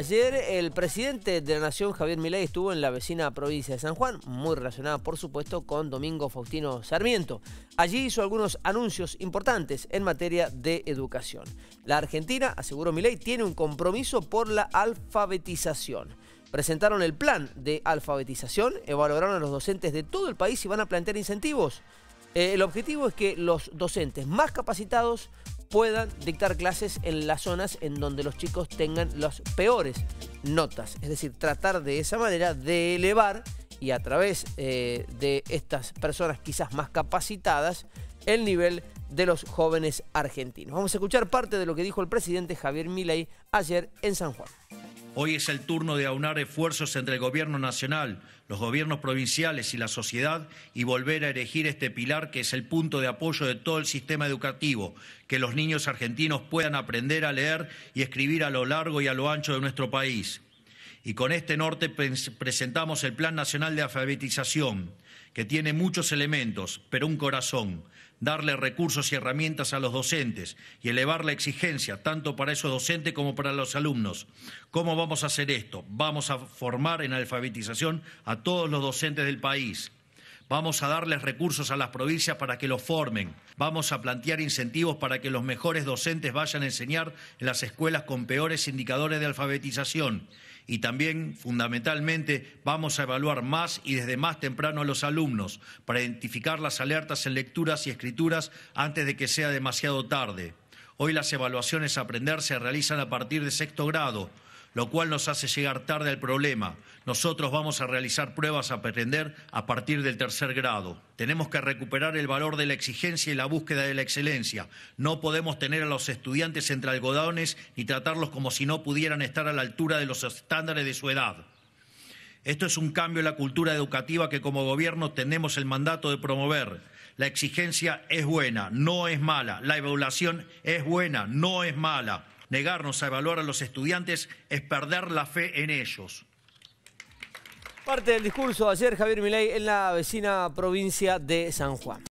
Ayer el presidente de la Nación, Javier Milei, estuvo en la vecina provincia de San Juan, muy relacionada por supuesto con Domingo Faustino Sarmiento. Allí hizo algunos anuncios importantes en materia de educación. La Argentina, aseguró Milei, tiene un compromiso por la alfabetización. Presentaron el plan de alfabetización, evaluaron a los docentes de todo el país y van a plantear incentivos eh, el objetivo es que los docentes más capacitados puedan dictar clases en las zonas en donde los chicos tengan las peores notas. Es decir, tratar de esa manera de elevar y a través eh, de estas personas quizás más capacitadas el nivel de los jóvenes argentinos. Vamos a escuchar parte de lo que dijo el presidente Javier Milei ayer en San Juan. Hoy es el turno de aunar esfuerzos entre el Gobierno Nacional, los gobiernos provinciales y la sociedad y volver a erigir este pilar que es el punto de apoyo de todo el sistema educativo, que los niños argentinos puedan aprender a leer y escribir a lo largo y a lo ancho de nuestro país y con este norte presentamos el Plan Nacional de Alfabetización, que tiene muchos elementos, pero un corazón, darle recursos y herramientas a los docentes y elevar la exigencia tanto para esos docentes como para los alumnos. ¿Cómo vamos a hacer esto? Vamos a formar en alfabetización a todos los docentes del país. Vamos a darles recursos a las provincias para que los formen. Vamos a plantear incentivos para que los mejores docentes vayan a enseñar en las escuelas con peores indicadores de alfabetización y también, fundamentalmente, vamos a evaluar más y desde más temprano a los alumnos para identificar las alertas en lecturas y escrituras antes de que sea demasiado tarde. Hoy las evaluaciones a aprender se realizan a partir de sexto grado lo cual nos hace llegar tarde al problema. Nosotros vamos a realizar pruebas a aprender a partir del tercer grado. Tenemos que recuperar el valor de la exigencia y la búsqueda de la excelencia. No podemos tener a los estudiantes entre algodones ni tratarlos como si no pudieran estar a la altura de los estándares de su edad. Esto es un cambio en la cultura educativa que como gobierno tenemos el mandato de promover. La exigencia es buena, no es mala. La evaluación es buena, no es mala negarnos a evaluar a los estudiantes es perder la fe en ellos. Parte del discurso de ayer Javier Milei en la vecina provincia de San Juan.